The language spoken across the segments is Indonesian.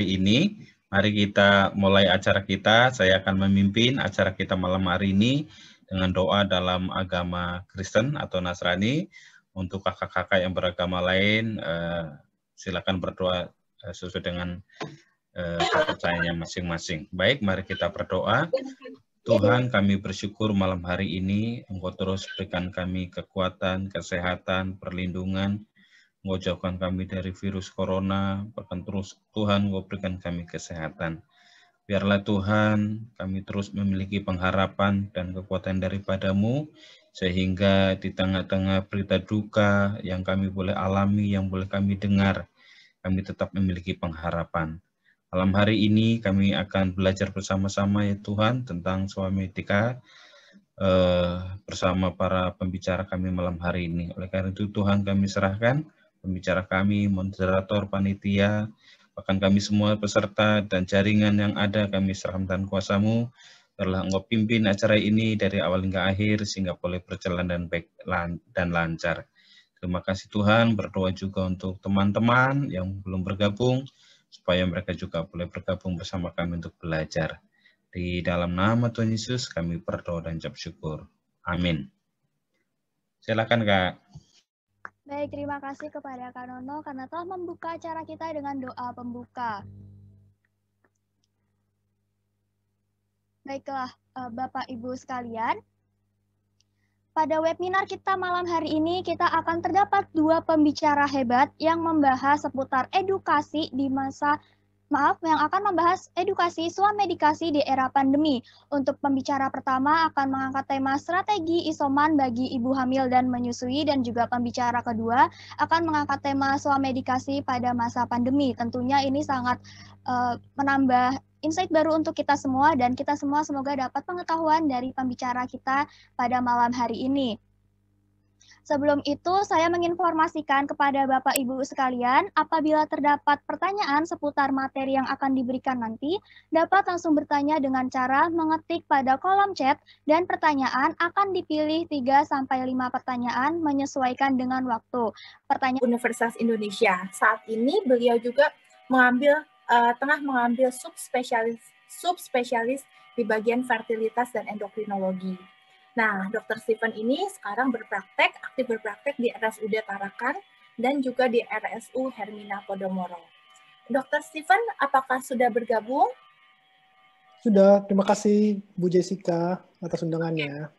hari ini. Mari kita mulai acara kita. Saya akan memimpin acara kita malam hari ini dengan doa dalam agama Kristen atau Nasrani. Untuk kakak-kakak yang beragama lain, eh, silakan berdoa eh, sesuai dengan kepercayaan eh, kepercayaannya masing-masing. Baik, mari kita berdoa. Tuhan, kami bersyukur malam hari ini Engkau terus berikan kami kekuatan, kesehatan, perlindungan, Engkau jauhkan kami dari virus corona, bahkan terus Tuhan Engkau berikan kami kesehatan. Biarlah Tuhan kami terus memiliki pengharapan dan kekuatan daripadamu, sehingga di tengah-tengah berita duka yang kami boleh alami, yang boleh kami dengar, kami tetap memiliki pengharapan. Malam hari ini kami akan belajar bersama-sama ya Tuhan tentang suami tika, eh, bersama para pembicara kami malam hari ini. Oleh karena itu Tuhan kami serahkan pembicara kami, moderator, panitia, bahkan kami semua peserta dan jaringan yang ada kami serahkan kuasamu. telah engkau pimpin acara ini dari awal hingga akhir sehingga boleh berjalan dan baik dan lancar. Terima kasih Tuhan, berdoa juga untuk teman-teman yang belum bergabung, supaya mereka juga boleh bergabung bersama kami untuk belajar. Di dalam nama Tuhan Yesus kami berdoa dan jawab syukur. Amin. Silakan Kak. Baik, terima kasih kepada Kak Nono karena telah membuka acara kita dengan doa pembuka. Baiklah, eh, Bapak Ibu sekalian, pada webinar kita malam hari ini kita akan terdapat dua pembicara hebat yang membahas seputar edukasi di masa maaf, yang akan membahas edukasi suam medikasi di era pandemi. Untuk pembicara pertama akan mengangkat tema strategi isoman bagi ibu hamil dan menyusui dan juga pembicara kedua akan mengangkat tema suam medikasi pada masa pandemi. Tentunya ini sangat uh, menambah insight baru untuk kita semua dan kita semua semoga dapat pengetahuan dari pembicara kita pada malam hari ini. Sebelum itu, saya menginformasikan kepada Bapak Ibu sekalian, apabila terdapat pertanyaan seputar materi yang akan diberikan nanti, dapat langsung bertanya dengan cara mengetik pada kolom chat dan pertanyaan akan dipilih 3 sampai 5 pertanyaan menyesuaikan dengan waktu. Pertanyaan Universitas Indonesia. Saat ini beliau juga mengambil uh, tengah mengambil subspesialis subspesialis di bagian fertilitas dan endokrinologi. Nah, Dr. Stephen ini sekarang berpraktek, aktif berpraktek di RSUD Tarakan dan juga di RSU Hermina Podomoro. Dr. Stephen, apakah sudah bergabung? Sudah, terima kasih Bu Jessica atas undangannya. Iya.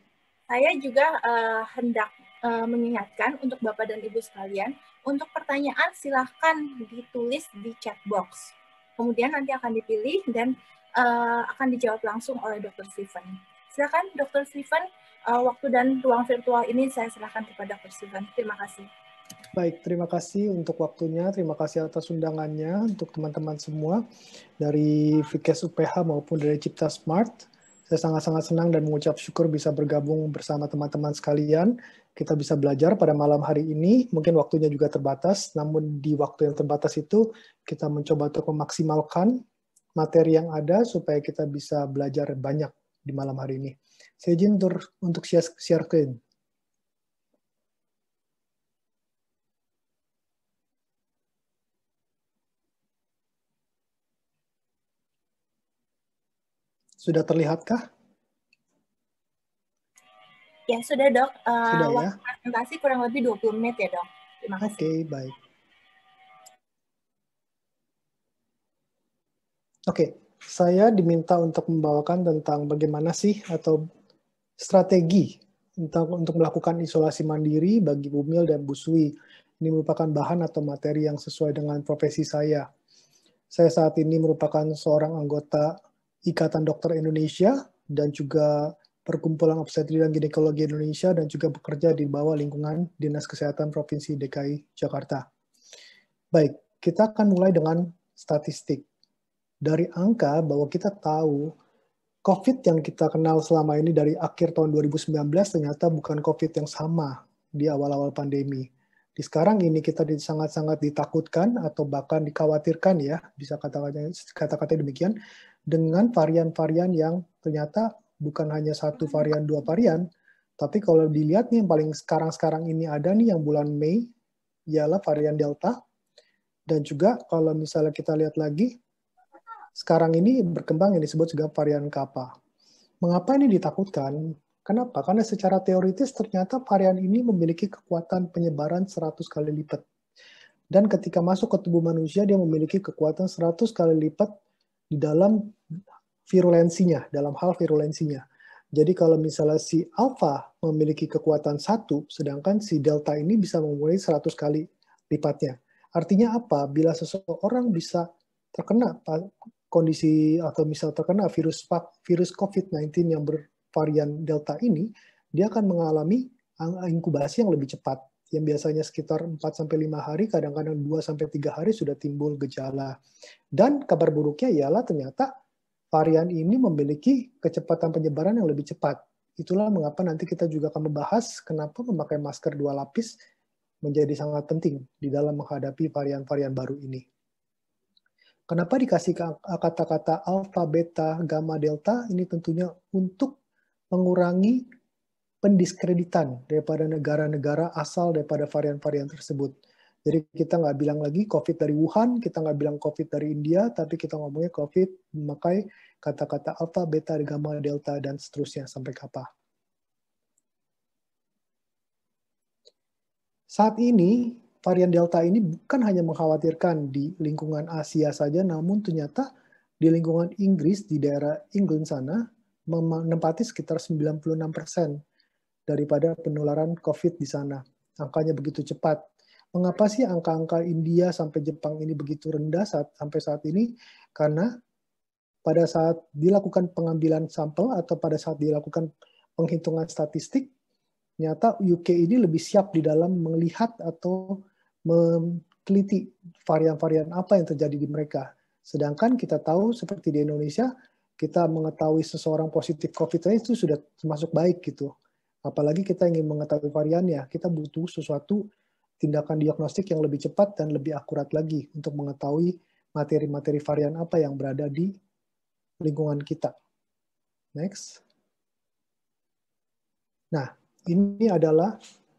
Saya juga uh, hendak uh, mengingatkan untuk Bapak dan Ibu sekalian, untuk pertanyaan silahkan ditulis di chat box. Kemudian nanti akan dipilih dan uh, akan dijawab langsung oleh Dr. Stephen. Silakan Dr. Stephen uh, waktu dan ruang virtual ini saya serahkan kepada Persiban. Terima kasih. Baik, terima kasih untuk waktunya, terima kasih atas undangannya untuk teman-teman semua dari Vikes UPH maupun dari Cipta Smart. Saya sangat-sangat senang dan mengucap syukur bisa bergabung bersama teman-teman sekalian. Kita bisa belajar pada malam hari ini, mungkin waktunya juga terbatas, namun di waktu yang terbatas itu kita mencoba untuk memaksimalkan materi yang ada supaya kita bisa belajar banyak di malam hari ini. Saya tur untuk share siarkan. Sudah terlihatkah? Ya, sudah dok. Uh, sudah ya? Waktu presentasi kurang lebih 20 menit ya dok. Terima kasih. Oke, okay, baik. Oke, okay. saya diminta untuk membawakan tentang bagaimana sih atau strategi untuk melakukan isolasi mandiri bagi Bumil dan busui Ini merupakan bahan atau materi yang sesuai dengan profesi saya. Saya saat ini merupakan seorang anggota Ikatan Dokter Indonesia dan juga Perkumpulan Obstetri dan Ginekologi Indonesia dan juga bekerja di bawah lingkungan Dinas Kesehatan Provinsi DKI Jakarta. Baik, kita akan mulai dengan statistik. Dari angka bahwa kita tahu COVID yang kita kenal selama ini dari akhir tahun 2019 ternyata bukan COVID yang sama di awal-awal pandemi. Di sekarang ini kita sangat-sangat ditakutkan atau bahkan dikhawatirkan ya, bisa kata-kata kata demikian, dengan varian-varian yang ternyata bukan hanya satu varian, dua varian, tapi kalau dilihat nih yang paling sekarang-sekarang ini ada nih yang bulan Mei, ialah varian Delta. Dan juga kalau misalnya kita lihat lagi, sekarang ini berkembang yang disebut juga varian kappa. Mengapa ini ditakutkan? Kenapa? Karena secara teoritis ternyata varian ini memiliki kekuatan penyebaran 100 kali lipat. Dan ketika masuk ke tubuh manusia, dia memiliki kekuatan 100 kali lipat di dalam virulensinya, dalam hal virulensinya. Jadi kalau misalnya si alpha memiliki kekuatan 1, sedangkan si delta ini bisa memulai 100 kali lipatnya. Artinya apa? Bila seseorang bisa terkena kondisi atau misal terkena virus virus COVID-19 yang bervarian delta ini, dia akan mengalami inkubasi yang lebih cepat yang biasanya sekitar 4 sampai 5 hari, kadang-kadang 2 sampai 3 hari sudah timbul gejala. Dan kabar buruknya ialah ternyata varian ini memiliki kecepatan penyebaran yang lebih cepat. Itulah mengapa nanti kita juga akan membahas kenapa memakai masker dua lapis menjadi sangat penting di dalam menghadapi varian-varian baru ini. Kenapa dikasih kata-kata alfa, beta, gamma, delta? Ini tentunya untuk mengurangi pendiskreditan daripada negara-negara asal daripada varian-varian tersebut. Jadi kita nggak bilang lagi COVID dari Wuhan, kita nggak bilang COVID dari India, tapi kita ngomongnya COVID memakai kata-kata alfa, beta, gamma, delta, dan seterusnya sampai kapan? Saat ini varian Delta ini bukan hanya mengkhawatirkan di lingkungan Asia saja, namun ternyata di lingkungan Inggris, di daerah Inggris sana, menempati sekitar 96% daripada penularan COVID di sana. Angkanya begitu cepat. Mengapa sih angka-angka India sampai Jepang ini begitu rendah saat, sampai saat ini? Karena pada saat dilakukan pengambilan sampel atau pada saat dilakukan penghitungan statistik, nyata UK ini lebih siap di dalam melihat atau meneliti varian-varian apa yang terjadi di mereka. Sedangkan kita tahu seperti di Indonesia, kita mengetahui seseorang positif COVID-19 itu sudah termasuk baik gitu. Apalagi kita ingin mengetahui variannya, kita butuh sesuatu tindakan diagnostik yang lebih cepat dan lebih akurat lagi untuk mengetahui materi-materi varian apa yang berada di lingkungan kita. Next. Nah, ini adalah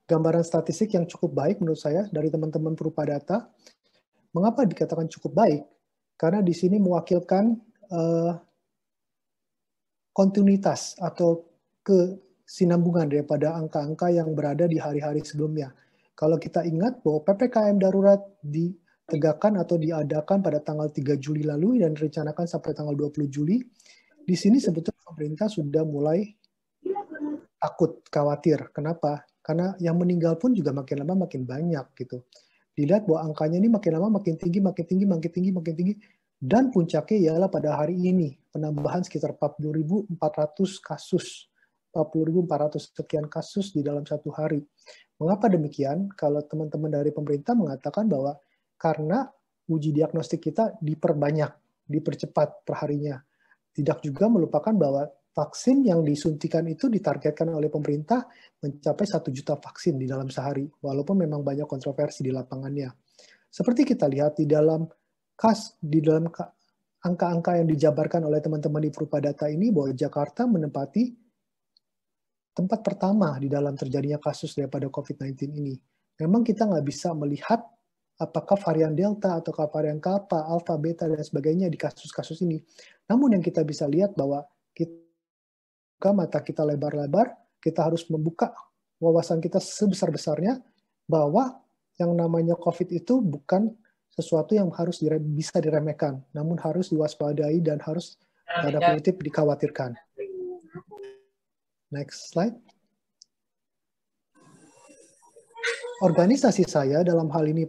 gambaran statistik yang cukup baik menurut saya dari teman-teman perupa data. Mengapa dikatakan cukup baik? Karena di sini mewakilkan uh, kontinuitas atau kesinambungan daripada angka-angka yang berada di hari-hari sebelumnya. Kalau kita ingat bahwa PPKM darurat ditegakkan atau diadakan pada tanggal 3 Juli lalu dan direncanakan sampai tanggal 20 Juli, di sini sebetulnya pemerintah sudah mulai takut, khawatir. Kenapa? Karena yang meninggal pun juga makin lama makin banyak gitu. Dilihat bahwa angkanya ini makin lama makin tinggi, makin tinggi, makin tinggi, makin tinggi. Dan puncaknya ialah pada hari ini penambahan sekitar 40.400 kasus. 40.400 sekian kasus di dalam satu hari. Mengapa demikian? Kalau teman-teman dari pemerintah mengatakan bahwa karena uji diagnostik kita diperbanyak, dipercepat perharinya. Tidak juga melupakan bahwa vaksin yang disuntikan itu ditargetkan oleh pemerintah mencapai satu juta vaksin di dalam sehari, walaupun memang banyak kontroversi di lapangannya. Seperti kita lihat di dalam kas di dalam angka-angka yang dijabarkan oleh teman-teman di Purpa Data ini bahwa Jakarta menempati tempat pertama di dalam terjadinya kasus daripada COVID-19 ini. Memang kita nggak bisa melihat apakah varian Delta atau varian Kappa, Alpha, Beta, dan sebagainya di kasus-kasus ini. Namun yang kita bisa lihat bahwa kita buka mata kita lebar-lebar, kita harus membuka wawasan kita sebesar-besarnya bahwa yang namanya COVID itu bukan sesuatu yang harus dire bisa diremehkan, namun harus diwaspadai dan harus pada iya. kutip dikhawatirkan. Next slide. Organisasi saya dalam hal ini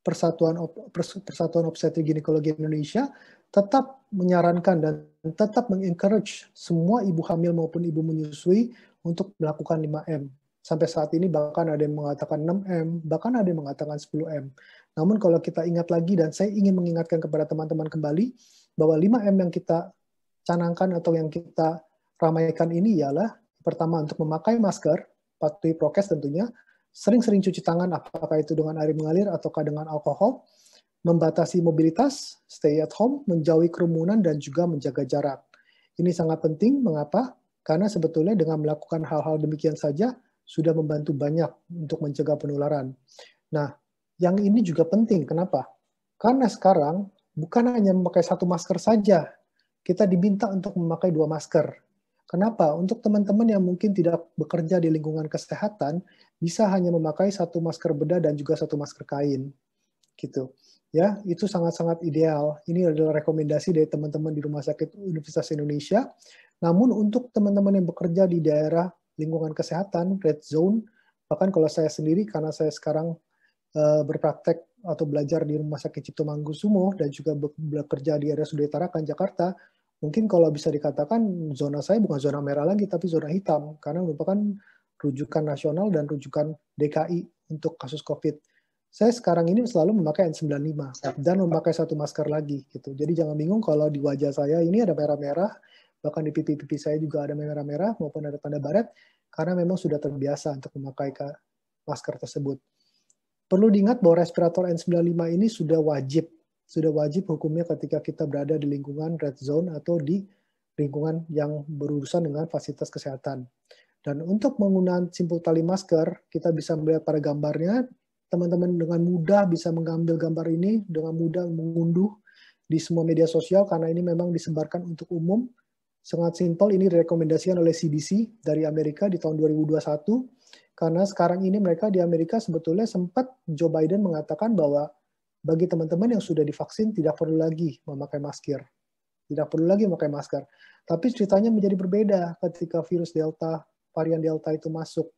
Persatuan Persatuan Obstetri Ginekologi Indonesia tetap menyarankan dan tetap mengencourage semua ibu hamil maupun ibu menyusui untuk melakukan 5M. Sampai saat ini bahkan ada yang mengatakan 6M, bahkan ada yang mengatakan 10M. Namun kalau kita ingat lagi dan saya ingin mengingatkan kepada teman-teman kembali bahwa 5M yang kita canangkan atau yang kita ramaikan ini ialah pertama untuk memakai masker, patuhi prokes tentunya, sering-sering cuci tangan apakah itu dengan air mengalir ataukah dengan alkohol, membatasi mobilitas, stay at home, menjauhi kerumunan dan juga menjaga jarak. Ini sangat penting mengapa? Karena sebetulnya dengan melakukan hal-hal demikian saja sudah membantu banyak untuk mencegah penularan. Nah, yang ini juga penting. Kenapa? Karena sekarang bukan hanya memakai satu masker saja, kita diminta untuk memakai dua masker. Kenapa? Untuk teman-teman yang mungkin tidak bekerja di lingkungan kesehatan, bisa hanya memakai satu masker bedah dan juga satu masker kain gitu ya itu sangat-sangat ideal ini adalah rekomendasi dari teman-teman di rumah sakit Universitas Indonesia namun untuk teman-teman yang bekerja di daerah lingkungan kesehatan red zone bahkan kalau saya sendiri karena saya sekarang eh, berpraktek atau belajar di rumah sakit Cipto Mangunkusumo dan juga bekerja di RSUD Tarakan Jakarta mungkin kalau bisa dikatakan zona saya bukan zona merah lagi tapi zona hitam karena merupakan rujukan nasional dan rujukan DKI untuk kasus COVID. Saya sekarang ini selalu memakai N95 dan memakai satu masker lagi gitu. Jadi jangan bingung kalau di wajah saya ini ada merah-merah, bahkan di pipi-pipi saya juga ada merah-merah maupun ada tanda baret karena memang sudah terbiasa untuk memakai masker tersebut. Perlu diingat bahwa respirator N95 ini sudah wajib, sudah wajib hukumnya ketika kita berada di lingkungan red zone atau di lingkungan yang berurusan dengan fasilitas kesehatan. Dan untuk penggunaan simpul tali masker, kita bisa melihat pada gambarnya, teman-teman dengan mudah bisa mengambil gambar ini, dengan mudah mengunduh di semua media sosial, karena ini memang disebarkan untuk umum. Sangat simpel, ini direkomendasikan oleh CDC dari Amerika di tahun 2021, karena sekarang ini mereka di Amerika sebetulnya sempat Joe Biden mengatakan bahwa bagi teman-teman yang sudah divaksin tidak perlu lagi memakai masker. Tidak perlu lagi memakai masker. Tapi ceritanya menjadi berbeda ketika virus Delta varian Delta itu masuk.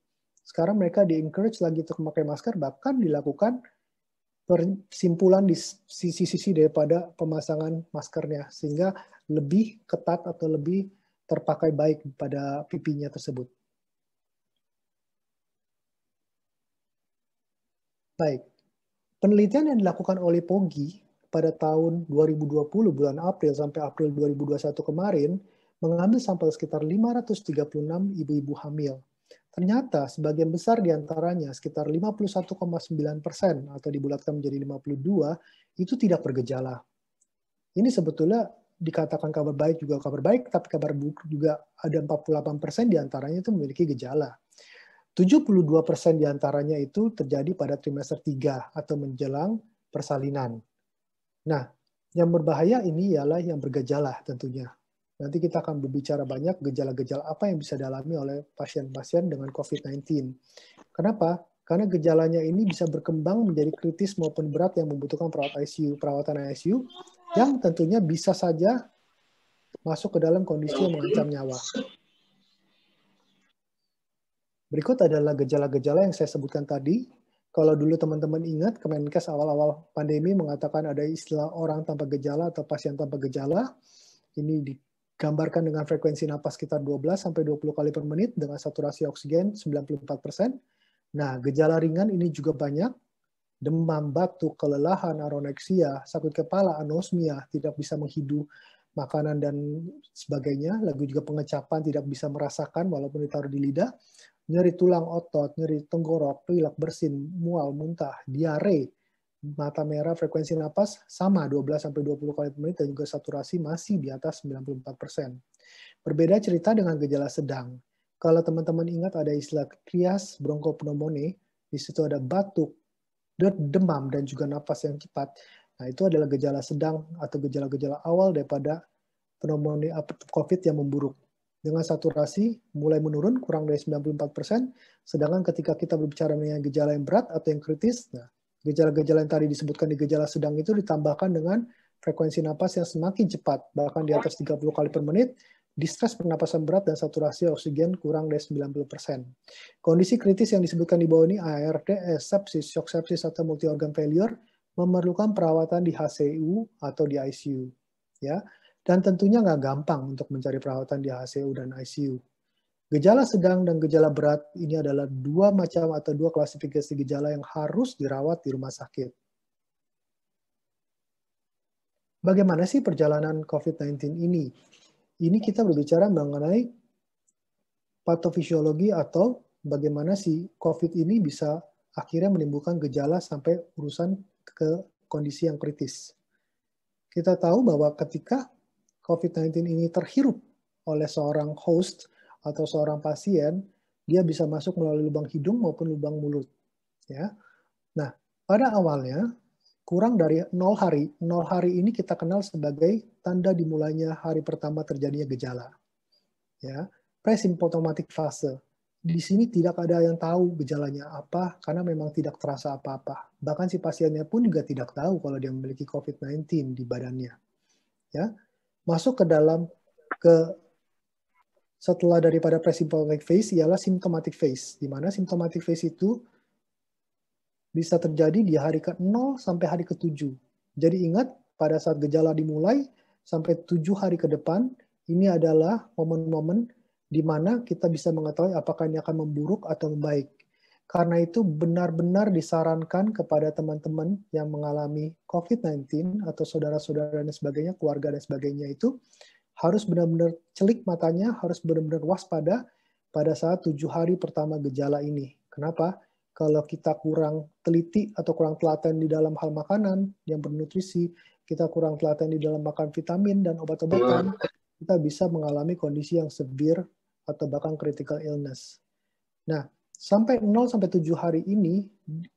Sekarang mereka di-encourage lagi untuk memakai masker, bahkan dilakukan persimpulan di sisi-sisi daripada pemasangan maskernya, sehingga lebih ketat atau lebih terpakai baik pada pipinya tersebut. Baik, penelitian yang dilakukan oleh POGI pada tahun 2020 bulan April sampai April 2021 kemarin mengambil sampel sekitar 536 ibu-ibu hamil. Ternyata sebagian besar di antaranya, sekitar 51,9 persen atau dibulatkan menjadi 52, itu tidak bergejala. Ini sebetulnya dikatakan kabar baik juga kabar baik, tapi kabar buruk juga ada 48% persen diantaranya itu memiliki gejala. 72% persen diantaranya itu terjadi pada trimester 3 atau menjelang persalinan. Nah, yang berbahaya ini ialah yang bergejala tentunya. Nanti kita akan berbicara banyak gejala-gejala apa yang bisa dialami oleh pasien-pasien dengan COVID-19. Kenapa? Karena gejalanya ini bisa berkembang menjadi kritis maupun berat yang membutuhkan perawat ICU, perawatan ICU yang tentunya bisa saja masuk ke dalam kondisi yang mengancam nyawa. Berikut adalah gejala-gejala yang saya sebutkan tadi. Kalau dulu teman-teman ingat, Kemenkes awal-awal pandemi mengatakan ada istilah orang tanpa gejala atau pasien tanpa gejala. Ini di, Gambarkan dengan frekuensi napas sekitar 12 sampai 20 kali per menit dengan saturasi oksigen 94%. Nah, gejala ringan ini juga banyak. Demam, batuk, kelelahan, aroneksia, sakit kepala, anosmia, tidak bisa menghidu makanan dan sebagainya, lagu juga pengecapan tidak bisa merasakan walaupun ditaruh di lidah, nyeri tulang otot, nyeri tenggorok, pilek, bersin, mual, muntah, diare, mata merah frekuensi napas sama 12 sampai 20 kali per menit dan juga saturasi masih di atas 94%. Berbeda cerita dengan gejala sedang. Kalau teman-teman ingat ada istilah krias bronkopneumonia, di situ ada batuk, demam dan juga napas yang cepat. Nah, itu adalah gejala sedang atau gejala-gejala awal daripada pneumonia COVID yang memburuk. Dengan saturasi mulai menurun kurang dari 94%, sedangkan ketika kita berbicara mengenai gejala yang berat atau yang kritis, nah Gejala-gejala yang tadi disebutkan di gejala sedang itu ditambahkan dengan frekuensi napas yang semakin cepat, bahkan di atas 30 kali per menit, distress pernapasan berat dan saturasi oksigen kurang dari 90%. Kondisi kritis yang disebutkan di bawah ini ARD, eh, sepsis, shock sepsis atau multi organ failure memerlukan perawatan di HCU atau di ICU, ya. Dan tentunya nggak gampang untuk mencari perawatan di HCU dan ICU. Gejala sedang dan gejala berat ini adalah dua macam atau dua klasifikasi gejala yang harus dirawat di rumah sakit. Bagaimana sih perjalanan COVID-19 ini? Ini kita berbicara mengenai patofisiologi atau bagaimana sih COVID ini bisa akhirnya menimbulkan gejala sampai urusan ke kondisi yang kritis. Kita tahu bahwa ketika COVID-19 ini terhirup oleh seorang host, atau seorang pasien, dia bisa masuk melalui lubang hidung maupun lubang mulut. Ya. Nah, pada awalnya kurang dari 0 hari. 0 hari ini kita kenal sebagai tanda dimulainya hari pertama terjadinya gejala. Ya, presimptomatik fase. Di sini tidak ada yang tahu gejalanya apa karena memang tidak terasa apa-apa. Bahkan si pasiennya pun juga tidak tahu kalau dia memiliki COVID-19 di badannya. Ya. Masuk ke dalam ke setelah daripada presymptomatic phase ialah symptomatic phase, di mana symptomatic phase itu bisa terjadi di hari ke-0 sampai hari ke-7. Jadi ingat, pada saat gejala dimulai sampai 7 hari ke depan, ini adalah momen-momen di mana kita bisa mengetahui apakah ini akan memburuk atau membaik. Karena itu benar-benar disarankan kepada teman-teman yang mengalami COVID-19 atau saudara-saudara dan sebagainya, keluarga dan sebagainya itu, harus benar-benar celik matanya, harus benar-benar waspada pada saat tujuh hari pertama gejala ini. Kenapa? Kalau kita kurang teliti atau kurang telaten di dalam hal makanan yang bernutrisi, kita kurang telaten di dalam makan vitamin dan obat-obatan, kita bisa mengalami kondisi yang severe atau bahkan critical illness. Nah, sampai 0 sampai 7 hari ini,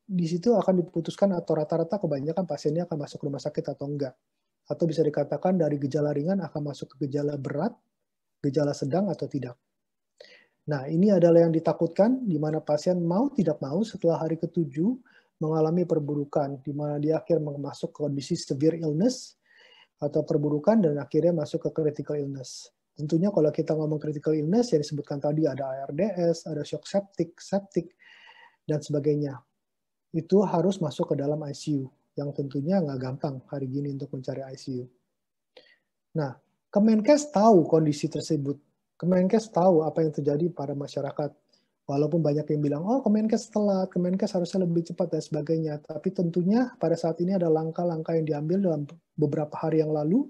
di situ akan diputuskan atau rata-rata kebanyakan pasiennya akan masuk rumah sakit atau enggak atau bisa dikatakan dari gejala ringan akan masuk ke gejala berat, gejala sedang atau tidak. Nah, ini adalah yang ditakutkan di mana pasien mau tidak mau setelah hari ketujuh mengalami perburukan di mana dia akhirnya masuk ke kondisi severe illness atau perburukan dan akhirnya masuk ke critical illness. Tentunya kalau kita ngomong critical illness yang disebutkan tadi ada ARDS, ada shock septic, septic dan sebagainya. Itu harus masuk ke dalam ICU yang tentunya nggak gampang hari gini untuk mencari ICU. Nah, Kemenkes tahu kondisi tersebut. Kemenkes tahu apa yang terjadi pada masyarakat. Walaupun banyak yang bilang, oh Kemenkes telat, Kemenkes harusnya lebih cepat dan sebagainya. Tapi tentunya pada saat ini ada langkah-langkah yang diambil dalam beberapa hari yang lalu,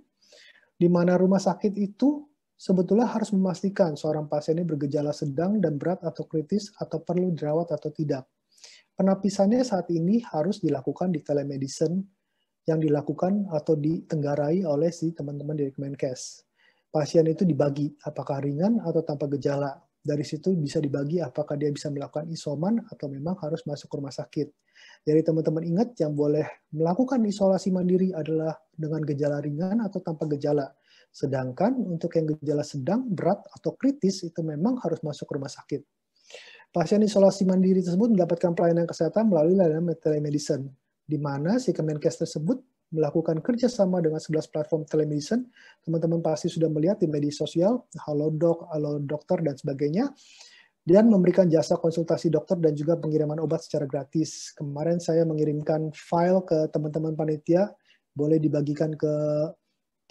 di mana rumah sakit itu sebetulnya harus memastikan seorang pasien ini bergejala sedang dan berat atau kritis atau perlu dirawat atau tidak. Penapisannya saat ini harus dilakukan di telemedicine yang dilakukan atau ditenggarai oleh si teman-teman dari Kemenkes. Pasien itu dibagi apakah ringan atau tanpa gejala. Dari situ bisa dibagi apakah dia bisa melakukan isoman atau memang harus masuk ke rumah sakit. Jadi teman-teman ingat yang boleh melakukan isolasi mandiri adalah dengan gejala ringan atau tanpa gejala. Sedangkan untuk yang gejala sedang, berat, atau kritis itu memang harus masuk ke rumah sakit. Pasien isolasi mandiri tersebut mendapatkan pelayanan kesehatan melalui layanan telemedicine, di mana si Kemenkes tersebut melakukan kerjasama dengan 11 platform telemedicine. Teman-teman pasti sudah melihat di media sosial, halo dok, Halo Dokter, dan sebagainya dan memberikan jasa konsultasi dokter dan juga pengiriman obat secara gratis. Kemarin saya mengirimkan file ke teman-teman panitia, boleh dibagikan ke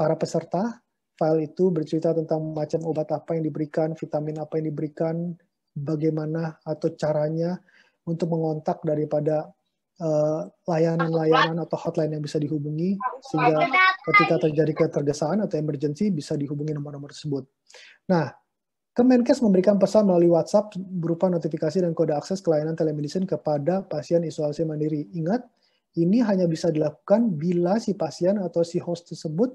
para peserta. File itu bercerita tentang macam obat apa yang diberikan, vitamin apa yang diberikan, bagaimana atau caranya untuk mengontak daripada eh, layanan-layanan uh, atau hotline yang bisa dihubungi sehingga ketika terjadi ketergesaan atau emergency bisa dihubungi nomor-nomor tersebut. Nah, Kemenkes memberikan pesan melalui WhatsApp berupa notifikasi dan kode akses ke telemedicine kepada pasien isolasi mandiri. Ingat, ini hanya bisa dilakukan bila si pasien atau si host tersebut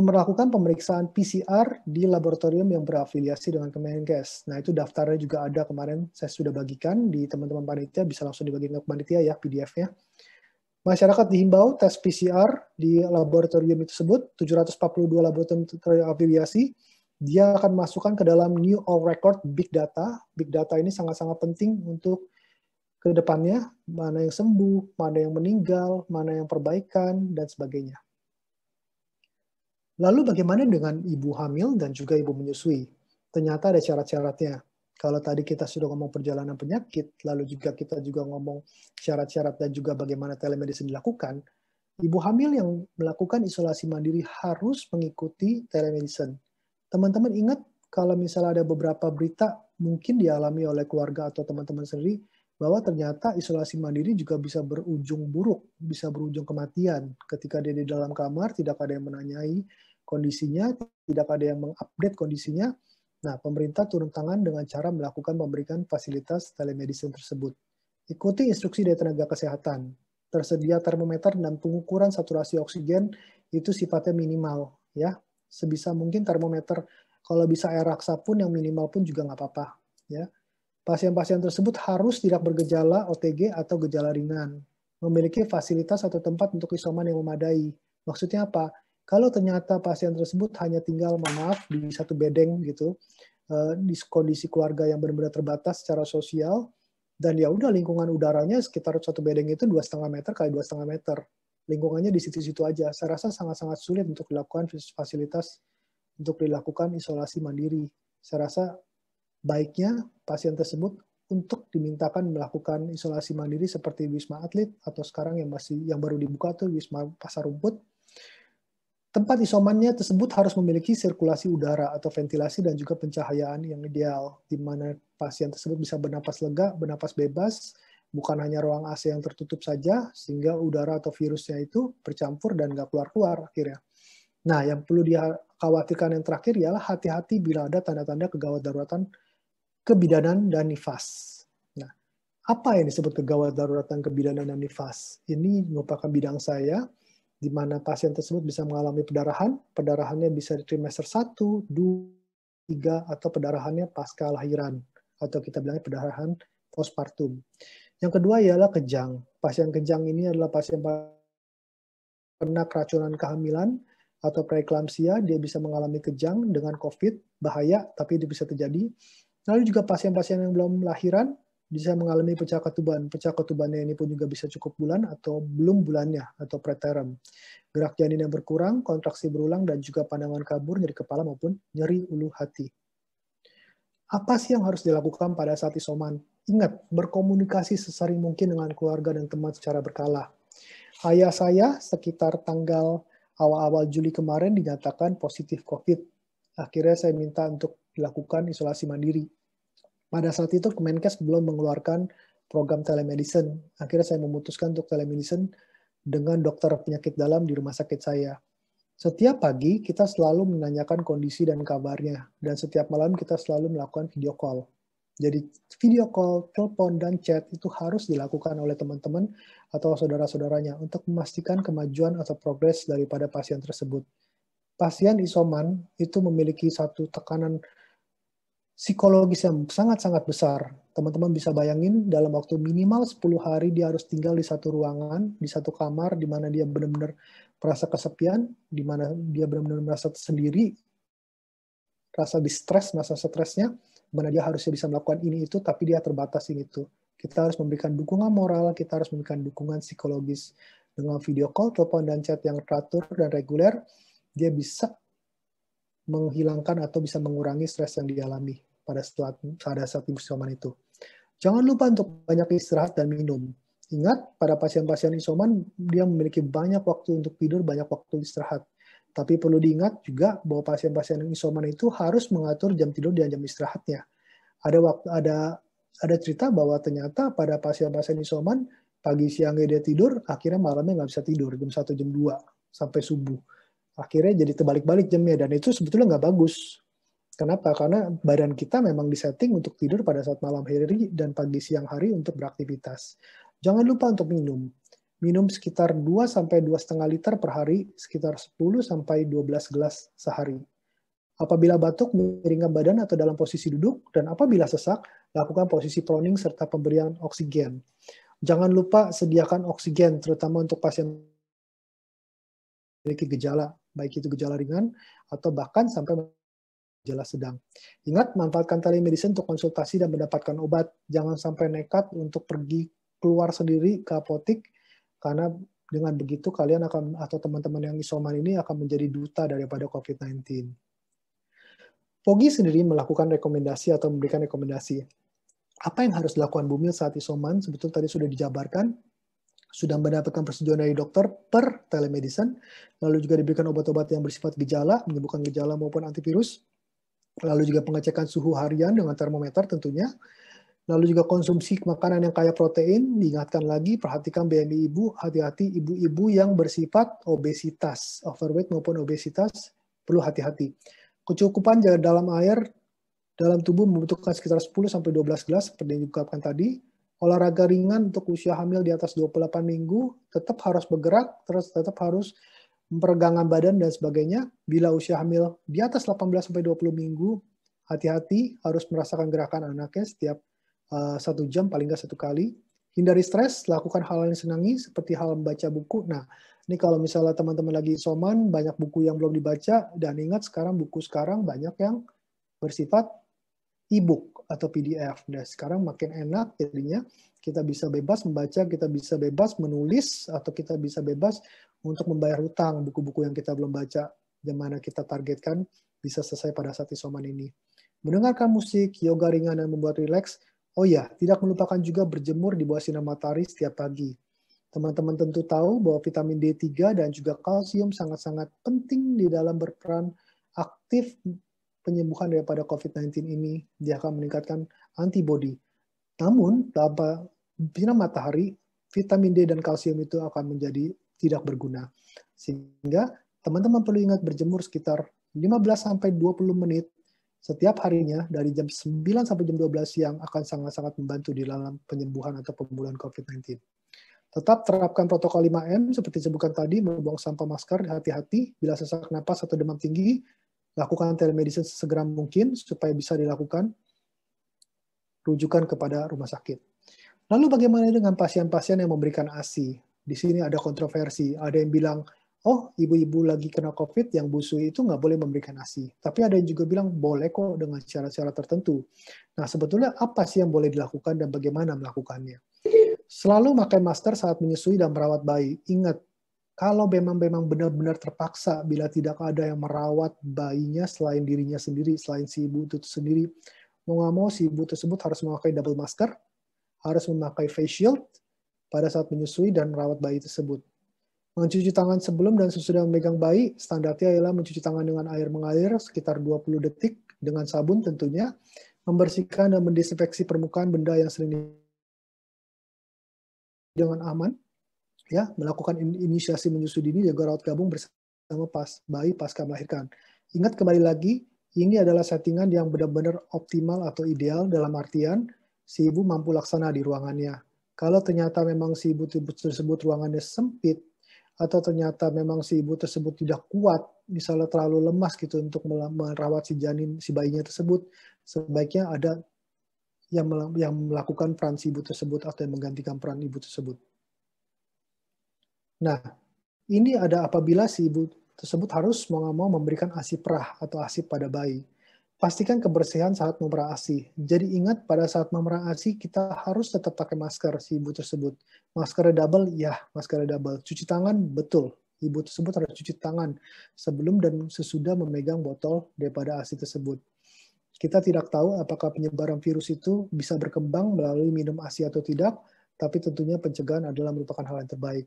melakukan pemeriksaan PCR di laboratorium yang berafiliasi dengan Kemenkes. Nah, itu daftarnya juga ada kemarin saya sudah bagikan di teman-teman panitia, bisa langsung dibagikan ke panitia ya PDF-nya. Masyarakat dihimbau tes PCR di laboratorium tersebut, 742 laboratorium terafiliasi, dia akan masukkan ke dalam new all record big data. Big data ini sangat-sangat penting untuk ke depannya, mana yang sembuh, mana yang meninggal, mana yang perbaikan, dan sebagainya. Lalu bagaimana dengan ibu hamil dan juga ibu menyusui? Ternyata ada syarat-syaratnya. Kalau tadi kita sudah ngomong perjalanan penyakit, lalu juga kita juga ngomong syarat-syarat dan juga bagaimana telemedicine dilakukan, ibu hamil yang melakukan isolasi mandiri harus mengikuti telemedicine. Teman-teman ingat kalau misalnya ada beberapa berita mungkin dialami oleh keluarga atau teman-teman sendiri, bahwa ternyata isolasi mandiri juga bisa berujung buruk, bisa berujung kematian. Ketika dia di dalam kamar, tidak ada yang menanyai kondisinya, tidak ada yang mengupdate kondisinya. Nah, pemerintah turun tangan dengan cara melakukan pemberikan fasilitas telemedicine tersebut. Ikuti instruksi dari tenaga kesehatan. Tersedia termometer dan pengukuran saturasi oksigen itu sifatnya minimal, ya. Sebisa mungkin termometer, kalau bisa air raksa pun yang minimal pun juga nggak apa-apa, ya. Pasien-pasien tersebut harus tidak bergejala OTG atau gejala ringan, memiliki fasilitas atau tempat untuk isoman yang memadai. Maksudnya apa? Kalau ternyata pasien tersebut hanya tinggal, maaf, di satu bedeng gitu, eh, di kondisi keluarga yang benar-benar terbatas secara sosial, dan ya udah lingkungan udaranya sekitar satu bedeng itu dua setengah meter kali dua setengah meter, lingkungannya di situ-situ aja. Saya rasa sangat-sangat sulit untuk dilakukan fasilitas untuk dilakukan isolasi mandiri. Saya rasa baiknya pasien tersebut untuk dimintakan melakukan isolasi mandiri seperti Wisma Atlet atau sekarang yang masih yang baru dibuka tuh Wisma Pasar Rumput Tempat isomannya tersebut harus memiliki sirkulasi udara atau ventilasi dan juga pencahayaan yang ideal, di mana pasien tersebut bisa bernapas lega, bernapas bebas, bukan hanya ruang AC yang tertutup saja, sehingga udara atau virusnya itu bercampur dan nggak keluar-keluar akhirnya. Nah, yang perlu dikhawatirkan yang terakhir ialah hati-hati bila ada tanda-tanda kegawat daruratan kebidanan dan nifas. Nah, apa yang disebut kegawat daruratan kebidanan dan nifas? Ini merupakan bidang saya di mana pasien tersebut bisa mengalami pendarahan, pendarahannya bisa di trimester 1, 2, 3, atau pendarahannya pasca lahiran, atau kita bilangnya pendarahan postpartum. Yang kedua ialah kejang. Pasien kejang ini adalah pasien pernah keracunan kehamilan atau preeklamsia, dia bisa mengalami kejang dengan COVID, bahaya, tapi itu bisa terjadi. Lalu juga pasien-pasien yang belum lahiran, bisa mengalami pecah ketuban. Pecah ketubannya ini pun juga bisa cukup bulan atau belum bulannya atau preterm. Gerak janin yang berkurang, kontraksi berulang, dan juga pandangan kabur, nyeri kepala maupun nyeri ulu hati. Apa sih yang harus dilakukan pada saat isoman? Ingat, berkomunikasi sesering mungkin dengan keluarga dan teman secara berkala. Ayah saya sekitar tanggal awal-awal Juli kemarin dinyatakan positif COVID. Akhirnya saya minta untuk dilakukan isolasi mandiri pada saat itu Kemenkes belum mengeluarkan program telemedicine. Akhirnya saya memutuskan untuk telemedicine dengan dokter penyakit dalam di rumah sakit saya. Setiap pagi kita selalu menanyakan kondisi dan kabarnya, dan setiap malam kita selalu melakukan video call. Jadi video call, telepon, dan chat itu harus dilakukan oleh teman-teman atau saudara-saudaranya untuk memastikan kemajuan atau progres daripada pasien tersebut. Pasien isoman itu memiliki satu tekanan psikologis yang sangat-sangat besar. Teman-teman bisa bayangin dalam waktu minimal 10 hari dia harus tinggal di satu ruangan, di satu kamar, di mana dia benar-benar merasa kesepian, di mana dia benar-benar merasa sendiri, rasa distress, merasa stresnya, mana dia harusnya bisa melakukan ini itu, tapi dia terbatas ini itu. Kita harus memberikan dukungan moral, kita harus memberikan dukungan psikologis dengan video call, telepon, dan chat yang teratur dan reguler, dia bisa menghilangkan atau bisa mengurangi stres yang dialami pada saat pada saat isoman itu. Jangan lupa untuk banyak istirahat dan minum. Ingat, pada pasien-pasien isoman, dia memiliki banyak waktu untuk tidur, banyak waktu istirahat. Tapi perlu diingat juga bahwa pasien-pasien isoman itu harus mengatur jam tidur dan jam istirahatnya. Ada waktu ada ada cerita bahwa ternyata pada pasien-pasien isoman pagi siangnya dia tidur, akhirnya malamnya nggak bisa tidur jam satu jam 2 sampai subuh akhirnya jadi terbalik-balik jamnya dan itu sebetulnya nggak bagus Kenapa? Karena badan kita memang disetting untuk tidur pada saat malam hari dan pagi siang hari untuk beraktivitas. Jangan lupa untuk minum. Minum sekitar 2 sampai 2,5 liter per hari, sekitar 10 sampai 12 gelas sehari. Apabila batuk, miringkan badan atau dalam posisi duduk, dan apabila sesak, lakukan posisi proning serta pemberian oksigen. Jangan lupa sediakan oksigen, terutama untuk pasien memiliki gejala baik itu gejala ringan atau bahkan sampai gejala sedang. Ingat, manfaatkan telemedicine untuk konsultasi dan mendapatkan obat. Jangan sampai nekat untuk pergi keluar sendiri ke apotik, karena dengan begitu kalian akan, atau teman-teman yang isoman ini akan menjadi duta daripada COVID-19. Pogi sendiri melakukan rekomendasi atau memberikan rekomendasi. Apa yang harus dilakukan Bumil saat isoman? Sebetulnya tadi sudah dijabarkan, sudah mendapatkan persetujuan dari dokter per telemedicine, lalu juga diberikan obat-obat yang bersifat gejala, menyembuhkan gejala maupun antivirus, lalu juga pengecekan suhu harian dengan termometer tentunya, lalu juga konsumsi makanan yang kaya protein, diingatkan lagi, perhatikan BMI ibu, hati-hati ibu-ibu yang bersifat obesitas, overweight maupun obesitas, perlu hati-hati. Kecukupan dalam air dalam tubuh membutuhkan sekitar 10-12 gelas seperti yang diungkapkan tadi, olahraga ringan untuk usia hamil di atas 28 minggu tetap harus bergerak, terus tetap harus mempergangan badan dan sebagainya. Bila usia hamil di atas 18 sampai 20 minggu, hati-hati harus merasakan gerakan anaknya setiap eh, satu jam paling nggak satu kali. Hindari stres, lakukan hal yang senangi seperti hal membaca buku. Nah, ini kalau misalnya teman-teman lagi soman banyak buku yang belum dibaca, dan ingat sekarang buku sekarang banyak yang bersifat e-book atau PDF. Nah, sekarang makin enak jadinya kita bisa bebas membaca, kita bisa bebas menulis, atau kita bisa bebas untuk membayar hutang buku-buku yang kita belum baca, yang mana kita targetkan bisa selesai pada saat isoman ini. Mendengarkan musik, yoga ringan yang membuat rileks, oh ya, tidak melupakan juga berjemur di bawah sinar matahari setiap pagi. Teman-teman tentu tahu bahwa vitamin D3 dan juga kalsium sangat-sangat penting di dalam berperan aktif penyembuhan daripada COVID-19 ini, dia akan meningkatkan antibody. Namun, tanpa sinar matahari, vitamin D dan kalsium itu akan menjadi tidak berguna. Sehingga teman-teman perlu ingat berjemur sekitar 15-20 menit setiap harinya dari jam 9 sampai jam 12 siang akan sangat-sangat membantu di dalam penyembuhan atau pemulihan COVID-19. Tetap terapkan protokol 5M seperti disebutkan tadi, membuang sampah masker, hati-hati, bila sesak napas atau demam tinggi, Lakukan telemedicine sesegera mungkin supaya bisa dilakukan rujukan kepada rumah sakit. Lalu bagaimana dengan pasien-pasien yang memberikan ASI? Di sini ada kontroversi. Ada yang bilang, oh ibu-ibu lagi kena COVID yang busui itu nggak boleh memberikan ASI. Tapi ada yang juga bilang boleh kok dengan syarat-syarat tertentu. Nah sebetulnya apa sih yang boleh dilakukan dan bagaimana melakukannya? Selalu pakai masker saat menyusui dan merawat bayi. Ingat, kalau memang-memang benar-benar terpaksa bila tidak ada yang merawat bayinya selain dirinya sendiri, selain si ibu itu sendiri, mau nggak mau si ibu tersebut harus memakai double masker, harus memakai face shield pada saat menyusui dan merawat bayi tersebut. Mencuci tangan sebelum dan sesudah memegang bayi, standarnya ialah mencuci tangan dengan air mengalir sekitar 20 detik dengan sabun tentunya, membersihkan dan mendisinfeksi permukaan benda yang sering dengan aman, ya melakukan inisiasi menyusui dini juga rawat gabung bersama pas bayi pasca melahirkan. Ingat kembali lagi, ini adalah settingan yang benar-benar optimal atau ideal dalam artian si ibu mampu laksana di ruangannya. Kalau ternyata memang si ibu tersebut ruangannya sempit atau ternyata memang si ibu tersebut tidak kuat, misalnya terlalu lemas gitu untuk merawat si janin si bayinya tersebut, sebaiknya ada yang melakukan peran si ibu tersebut atau yang menggantikan peran ibu tersebut. Nah, ini ada apabila si ibu tersebut harus mau nggak mau memberikan ASI perah atau ASI pada bayi. Pastikan kebersihan saat memerah ASI. Jadi ingat pada saat memerah ASI kita harus tetap pakai masker si ibu tersebut. Masker double, ya masker double. Cuci tangan, betul. Ibu tersebut harus cuci tangan sebelum dan sesudah memegang botol daripada ASI tersebut. Kita tidak tahu apakah penyebaran virus itu bisa berkembang melalui minum ASI atau tidak, tapi tentunya pencegahan adalah merupakan hal yang terbaik.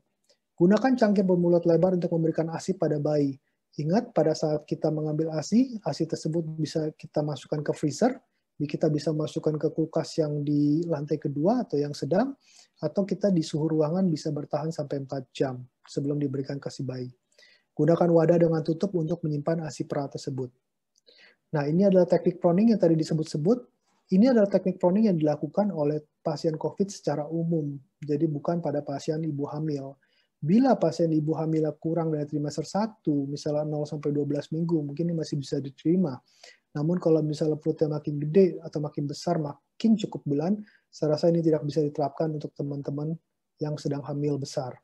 Gunakan cangkir bermulut lebar untuk memberikan ASI pada bayi. Ingat, pada saat kita mengambil ASI, ASI tersebut bisa kita masukkan ke freezer, kita bisa masukkan ke kulkas yang di lantai kedua atau yang sedang, atau kita di suhu ruangan bisa bertahan sampai 4 jam sebelum diberikan ke si bayi. Gunakan wadah dengan tutup untuk menyimpan ASI perah tersebut. Nah, ini adalah teknik proning yang tadi disebut-sebut. Ini adalah teknik proning yang dilakukan oleh pasien COVID secara umum, jadi bukan pada pasien ibu hamil. Bila pasien ibu hamil kurang dari trimester 1, misalnya 0 sampai 12 minggu, mungkin ini masih bisa diterima. Namun kalau misalnya perutnya makin gede atau makin besar, makin cukup bulan, saya rasa ini tidak bisa diterapkan untuk teman-teman yang sedang hamil besar.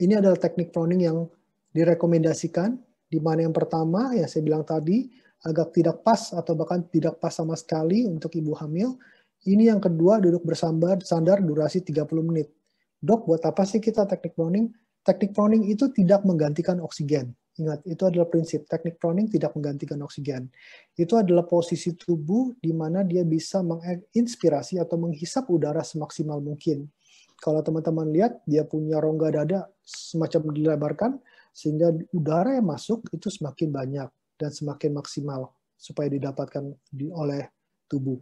Ini adalah teknik proning yang direkomendasikan, di mana yang pertama, yang saya bilang tadi, agak tidak pas atau bahkan tidak pas sama sekali untuk ibu hamil. Ini yang kedua, duduk bersandar durasi 30 menit dok buat apa sih kita teknik proning? Teknik proning itu tidak menggantikan oksigen. Ingat, itu adalah prinsip. Teknik proning tidak menggantikan oksigen. Itu adalah posisi tubuh di mana dia bisa menginspirasi atau menghisap udara semaksimal mungkin. Kalau teman-teman lihat, dia punya rongga dada semacam dilebarkan, sehingga udara yang masuk itu semakin banyak dan semakin maksimal supaya didapatkan di, oleh tubuh.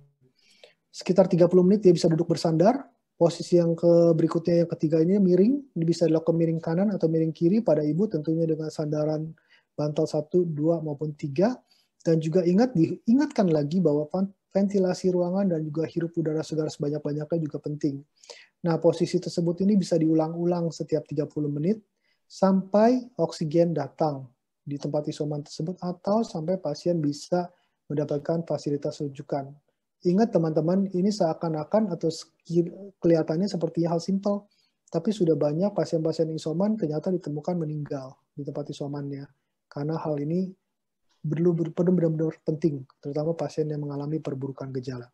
Sekitar 30 menit dia bisa duduk bersandar, Posisi yang ke berikutnya yang ketiga ini miring, bisa dilakukan miring kanan atau miring kiri pada ibu tentunya dengan sandaran bantal 1, 2 maupun 3 dan juga ingat diingatkan lagi bahwa ventilasi ruangan dan juga hirup udara segar sebanyak-banyaknya juga penting. Nah, posisi tersebut ini bisa diulang-ulang setiap 30 menit sampai oksigen datang di tempat isoman tersebut atau sampai pasien bisa mendapatkan fasilitas rujukan. Ingat teman-teman, ini seakan-akan atau kelihatannya seperti hal simpel, tapi sudah banyak pasien-pasien isoman ternyata ditemukan meninggal di tempat isomannya. Karena hal ini perlu benar-benar penting, terutama pasien yang mengalami perburukan gejala.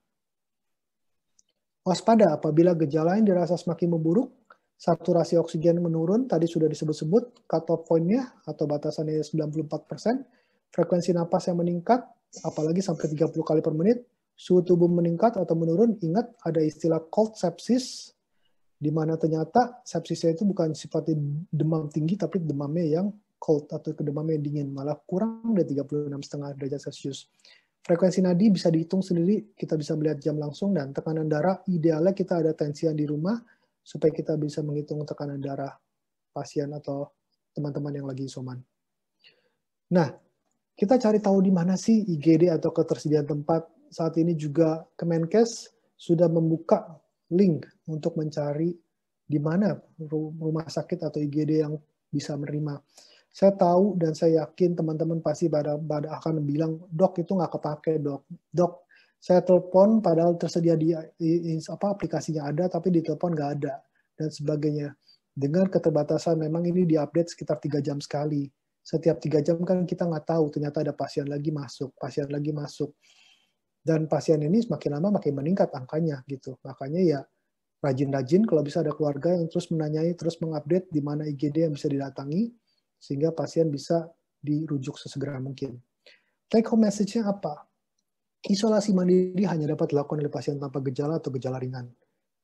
Waspada apabila gejala yang dirasa semakin memburuk, saturasi oksigen menurun, tadi sudah disebut-sebut, cut-off point-nya atau batasannya 94%, frekuensi napas yang meningkat, apalagi sampai 30 kali per menit, suhu tubuh meningkat atau menurun, ingat ada istilah cold sepsis, di mana ternyata sepsisnya itu bukan sifatnya demam tinggi, tapi demamnya yang cold atau demamnya yang dingin, malah kurang dari 36,5 derajat Celcius. Frekuensi nadi bisa dihitung sendiri, kita bisa melihat jam langsung, dan tekanan darah idealnya kita ada tensian di rumah, supaya kita bisa menghitung tekanan darah pasien atau teman-teman yang lagi isoman. Nah, kita cari tahu di mana sih IGD atau ketersediaan tempat saat ini juga Kemenkes sudah membuka link untuk mencari di mana rumah sakit atau IGD yang bisa menerima. Saya tahu dan saya yakin teman-teman pasti pada, pada akan bilang, dok itu nggak kepake dok. Dok, saya telepon padahal tersedia di, apa aplikasinya ada tapi di telepon nggak ada dan sebagainya. Dengan keterbatasan memang ini diupdate sekitar tiga jam sekali. Setiap tiga jam kan kita nggak tahu ternyata ada pasien lagi masuk, pasien lagi masuk dan pasien ini semakin lama makin meningkat angkanya gitu makanya ya rajin-rajin kalau bisa ada keluarga yang terus menanyai terus mengupdate di mana IGD yang bisa didatangi sehingga pasien bisa dirujuk sesegera mungkin take home message-nya apa isolasi mandiri hanya dapat dilakukan oleh pasien tanpa gejala atau gejala ringan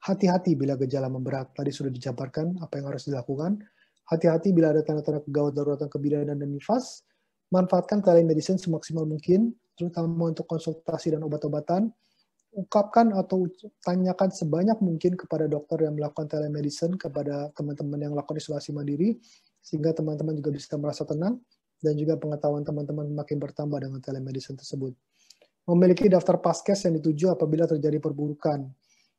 hati-hati bila gejala memberat tadi sudah dijabarkan apa yang harus dilakukan hati-hati bila ada tanda-tanda kegawat daruratan kebidanan dan nifas manfaatkan telemedicine semaksimal mungkin terutama untuk konsultasi dan obat-obatan, ungkapkan atau tanyakan sebanyak mungkin kepada dokter yang melakukan telemedicine, kepada teman-teman yang melakukan isolasi mandiri, sehingga teman-teman juga bisa merasa tenang, dan juga pengetahuan teman-teman makin bertambah dengan telemedicine tersebut. Memiliki daftar paskes yang dituju apabila terjadi perburukan.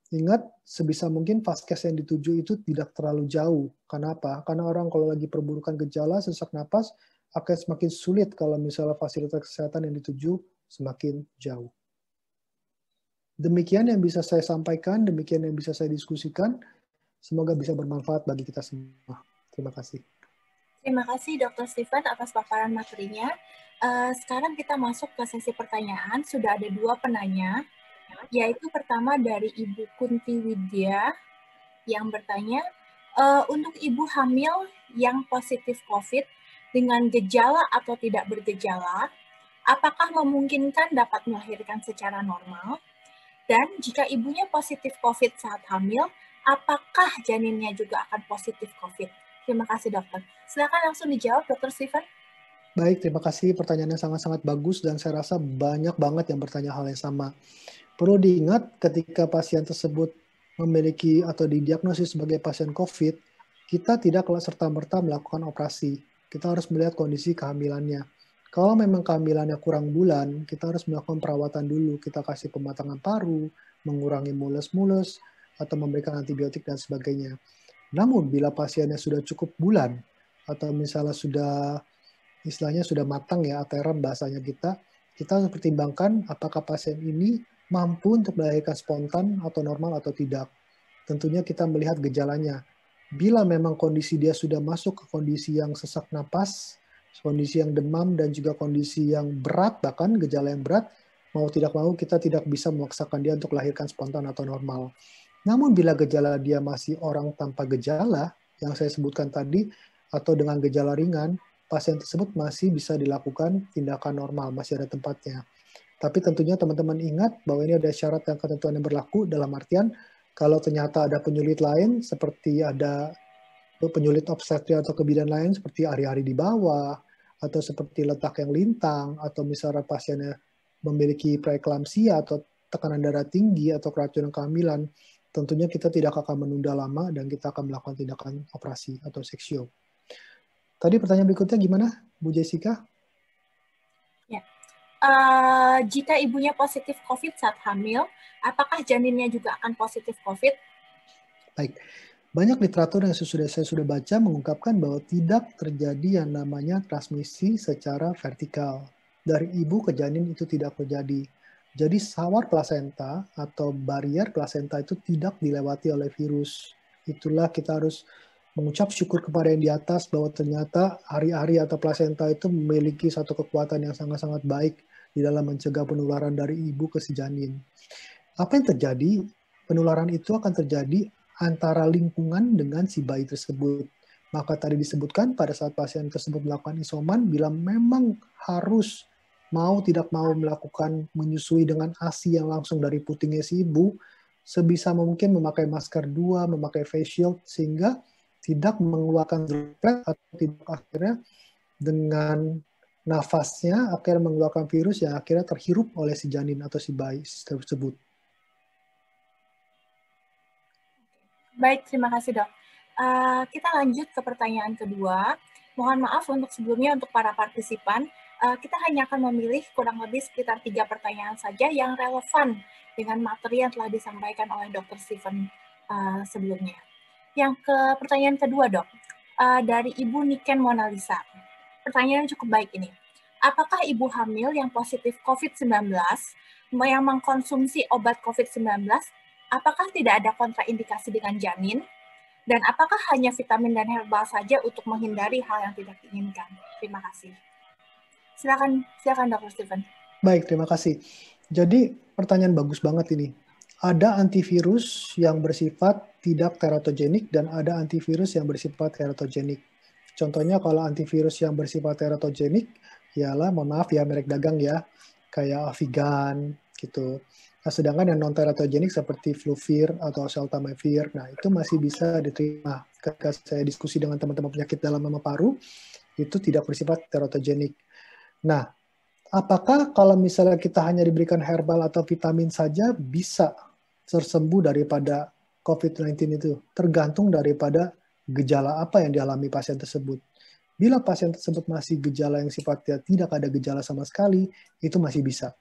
Ingat, sebisa mungkin paskes yang dituju itu tidak terlalu jauh. Kenapa? Karena orang kalau lagi perburukan gejala, sesak napas, akan semakin sulit kalau misalnya fasilitas kesehatan yang dituju semakin jauh. Demikian yang bisa saya sampaikan, demikian yang bisa saya diskusikan. Semoga bisa bermanfaat bagi kita semua. Terima kasih. Terima kasih Dr. Steven atas paparan materinya. Eh, sekarang kita masuk ke sesi pertanyaan. Sudah ada dua penanya, yaitu pertama dari Ibu Kunti Widya yang bertanya, eh, untuk ibu hamil yang positif COVID, dengan gejala atau tidak bergejala, apakah memungkinkan dapat melahirkan secara normal? Dan jika ibunya positif COVID saat hamil, apakah janinnya juga akan positif COVID? Terima kasih dokter. Silakan langsung dijawab dokter Steven. Baik, terima kasih. Pertanyaannya sangat-sangat bagus dan saya rasa banyak banget yang bertanya hal yang sama. Perlu diingat ketika pasien tersebut memiliki atau didiagnosis sebagai pasien COVID, kita tidak serta-merta melakukan operasi kita harus melihat kondisi kehamilannya. Kalau memang kehamilannya kurang bulan, kita harus melakukan perawatan dulu. Kita kasih pematangan paru, mengurangi mules-mules, atau memberikan antibiotik dan sebagainya. Namun bila pasiennya sudah cukup bulan, atau misalnya sudah istilahnya sudah matang ya, ateran bahasanya kita, kita harus pertimbangkan apakah pasien ini mampu untuk melahirkan spontan atau normal atau tidak. Tentunya kita melihat gejalanya. Bila memang kondisi dia sudah masuk ke kondisi yang sesak napas, kondisi yang demam dan juga kondisi yang berat bahkan gejala yang berat, mau tidak mau kita tidak bisa memaksakan dia untuk lahirkan spontan atau normal. Namun bila gejala dia masih orang tanpa gejala yang saya sebutkan tadi atau dengan gejala ringan, pasien tersebut masih bisa dilakukan tindakan normal, masih ada tempatnya. Tapi tentunya teman-teman ingat bahwa ini ada syarat dan ketentuan yang berlaku dalam artian kalau ternyata ada penyulit lain seperti ada penyulit obstetri atau kebidan lain seperti hari-hari di bawah atau seperti letak yang lintang atau misalnya pasiennya memiliki preeklamsia atau tekanan darah tinggi atau keracunan kehamilan, tentunya kita tidak akan menunda lama dan kita akan melakukan tindakan operasi atau seksio. Tadi pertanyaan berikutnya gimana, Bu Jessica? uh, jika ibunya positif COVID saat hamil, apakah janinnya juga akan positif COVID? Baik, banyak literatur yang sudah saya sudah baca mengungkapkan bahwa tidak terjadi yang namanya transmisi secara vertikal dari ibu ke janin itu tidak terjadi. Jadi sawar plasenta atau barrier plasenta itu tidak dilewati oleh virus. Itulah kita harus mengucap syukur kepada yang di atas bahwa ternyata hari-hari atau plasenta itu memiliki satu kekuatan yang sangat-sangat baik di dalam mencegah penularan dari ibu ke si janin. Apa yang terjadi? Penularan itu akan terjadi antara lingkungan dengan si bayi tersebut. Maka tadi disebutkan pada saat pasien tersebut melakukan isoman, bila memang harus mau tidak mau melakukan menyusui dengan ASI yang langsung dari putingnya si ibu, sebisa mungkin memakai masker dua, memakai face shield, sehingga tidak mengeluarkan droplet atau tidak akhirnya dengan nafasnya akhirnya mengeluarkan virus yang akhirnya terhirup oleh si janin atau si bayi tersebut. Baik, terima kasih dok. Uh, kita lanjut ke pertanyaan kedua. Mohon maaf untuk sebelumnya untuk para partisipan, uh, kita hanya akan memilih kurang lebih sekitar tiga pertanyaan saja yang relevan dengan materi yang telah disampaikan oleh dokter Steven uh, eh, sebelumnya. Yang ke pertanyaan kedua dok, uh, dari Ibu Niken Monalisa pertanyaan yang cukup baik ini. Apakah ibu hamil yang positif COVID-19 yang mengkonsumsi obat COVID-19 apakah tidak ada kontraindikasi dengan janin? Dan apakah hanya vitamin dan herbal saja untuk menghindari hal yang tidak diinginkan? Terima kasih. Silakan, silakan Dr. Steven. Baik, terima kasih. Jadi pertanyaan bagus banget ini. Ada antivirus yang bersifat tidak teratogenik dan ada antivirus yang bersifat teratogenik. Contohnya kalau antivirus yang bersifat teratogenik, ialah mohon maaf ya merek dagang ya, kayak Avigan gitu. Nah, sedangkan yang non teratogenik seperti fluvir atau oseltamivir, nah itu masih bisa diterima. Ketika saya diskusi dengan teman-teman penyakit dalam nama paru, itu tidak bersifat teratogenik. Nah, apakah kalau misalnya kita hanya diberikan herbal atau vitamin saja bisa tersembuh daripada COVID-19 itu? Tergantung daripada gejala apa yang dialami pasien tersebut. Bila pasien tersebut masih gejala yang sifatnya tidak ada gejala sama sekali, itu masih bisa.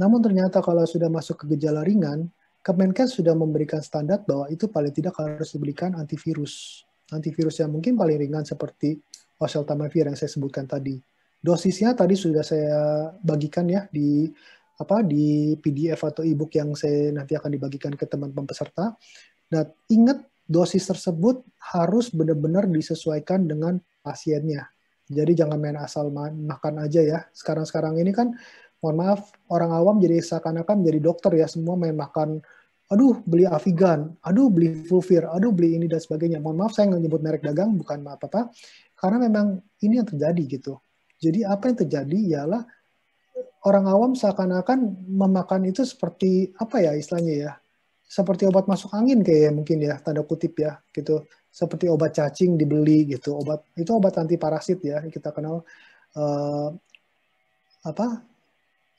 Namun ternyata kalau sudah masuk ke gejala ringan, Kemenkes sudah memberikan standar bahwa itu paling tidak harus diberikan antivirus. Antivirus yang mungkin paling ringan seperti oseltamivir yang saya sebutkan tadi. Dosisnya tadi sudah saya bagikan ya di apa di PDF atau ebook yang saya nanti akan dibagikan ke teman-teman peserta. Dan ingat dosis tersebut harus benar-benar disesuaikan dengan pasiennya. Jadi jangan main asal makan aja ya. Sekarang-sekarang ini kan, mohon maaf, orang awam jadi seakan-akan jadi dokter ya, semua main makan, aduh beli Avigan, aduh beli Fluvir, aduh beli ini dan sebagainya. Mohon maaf saya nggak nyebut merek dagang, bukan maaf apa-apa. Karena memang ini yang terjadi gitu. Jadi apa yang terjadi ialah orang awam seakan-akan memakan itu seperti apa ya istilahnya ya seperti obat masuk angin kayak mungkin ya tanda kutip ya gitu seperti obat cacing dibeli gitu obat itu obat anti parasit ya kita kenal uh, apa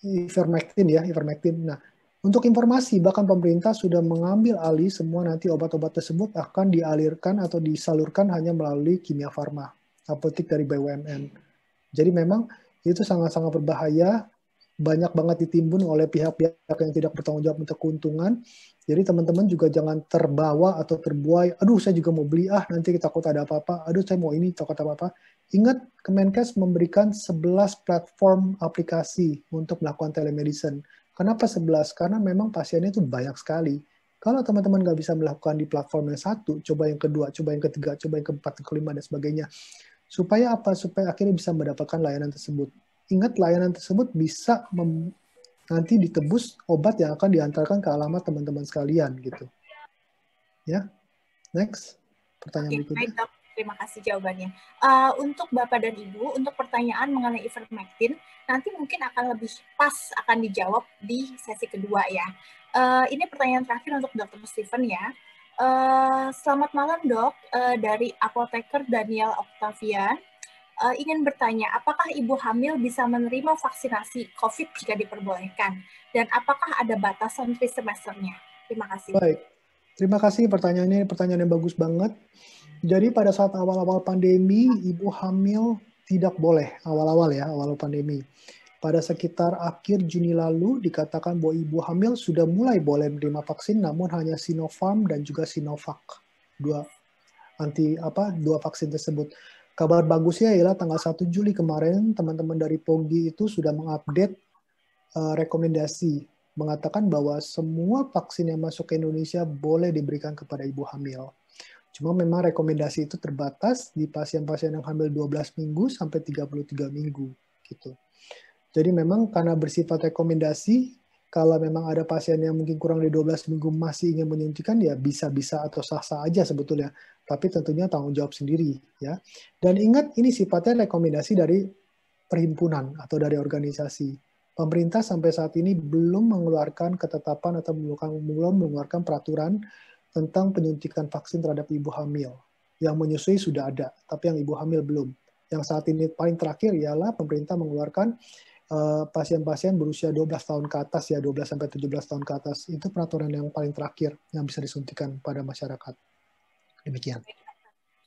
ivermectin ya ivermectin nah untuk informasi bahkan pemerintah sudah mengambil alih semua nanti obat-obat tersebut akan dialirkan atau disalurkan hanya melalui kimia farma apotek dari BUMN jadi memang itu sangat-sangat berbahaya banyak banget ditimbun oleh pihak-pihak yang tidak bertanggung jawab untuk keuntungan jadi teman-teman juga jangan terbawa atau terbuai, aduh saya juga mau beli ah nanti kita takut ada apa-apa, aduh saya mau ini takut apa-apa. Ingat Kemenkes memberikan 11 platform aplikasi untuk melakukan telemedicine. Kenapa 11? Karena memang pasiennya itu banyak sekali. Kalau teman-teman nggak bisa melakukan di platform yang satu, coba yang kedua, coba yang ketiga, coba yang keempat, yang kelima, dan sebagainya. Supaya apa? Supaya akhirnya bisa mendapatkan layanan tersebut. Ingat, layanan tersebut bisa nanti ditebus obat yang akan diantarkan ke alamat teman-teman sekalian gitu. Ya, next pertanyaan okay, berikutnya. Baik, terima kasih jawabannya. Uh, untuk bapak dan ibu, untuk pertanyaan mengenai ivermectin nanti mungkin akan lebih pas akan dijawab di sesi kedua ya. Uh, ini pertanyaan terakhir untuk dokter Steven ya. Uh, selamat malam dok, uh, dari apoteker Daniel Octavian uh, ingin bertanya, apakah ibu hamil bisa menerima vaksinasi COVID jika diperbolehkan? Dan apakah ada batasan semesternya? Terima kasih. Baik, terima kasih pertanyaannya, pertanyaan yang bagus banget. Jadi pada saat awal-awal pandemi, ibu hamil tidak boleh awal-awal ya, awal pandemi. Pada sekitar akhir Juni lalu dikatakan bahwa ibu hamil sudah mulai boleh menerima vaksin, namun hanya Sinopharm dan juga Sinovac, dua anti apa dua vaksin tersebut. Kabar bagusnya ialah tanggal 1 Juli kemarin teman-teman dari POGI itu sudah mengupdate uh, rekomendasi mengatakan bahwa semua vaksin yang masuk ke Indonesia boleh diberikan kepada ibu hamil. Cuma memang rekomendasi itu terbatas di pasien-pasien yang hamil 12 minggu sampai 33 minggu gitu. Jadi memang karena bersifat rekomendasi, kalau memang ada pasien yang mungkin kurang dari 12 minggu masih ingin menyuntikan ya bisa-bisa atau sah-sah aja sebetulnya tapi tentunya tanggung jawab sendiri ya. Dan ingat ini sifatnya rekomendasi dari perhimpunan atau dari organisasi. Pemerintah sampai saat ini belum mengeluarkan ketetapan atau belum mengeluarkan peraturan tentang penyuntikan vaksin terhadap ibu hamil. Yang menyusui sudah ada, tapi yang ibu hamil belum. Yang saat ini paling terakhir ialah pemerintah mengeluarkan eh, pasien-pasien uh, berusia 12 tahun ke atas ya, 12 sampai 17 tahun ke atas. Itu peraturan yang paling terakhir yang bisa disuntikan pada masyarakat. Demikian.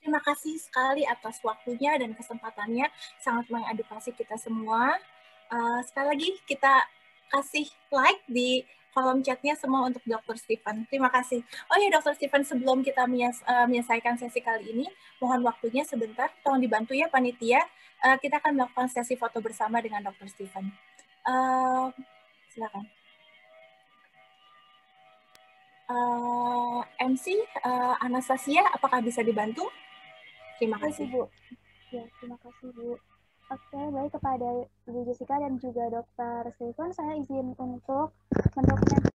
Terima kasih sekali atas waktunya dan kesempatannya. Sangat mengedukasi kita semua. Uh, sekali lagi kita kasih like di kolom chatnya semua untuk Dr. Stephen. Terima kasih. Oh ya Dr. Stephen, sebelum kita eh, menyelesaikan sesi kali ini, mohon waktunya sebentar, tolong dibantu ya panitia. Uh, kita akan melakukan sesi foto bersama dengan Dr. Stephen. Uh, silakan uh, eh, MC uh, eh, Anastasia, apakah bisa dibantu? Terima kasih, Bu. Ya, terima kasih, Bu. Oke, baik kepada Bu Jessica dan juga Dokter Steven, saya izin untuk mendokumentasikan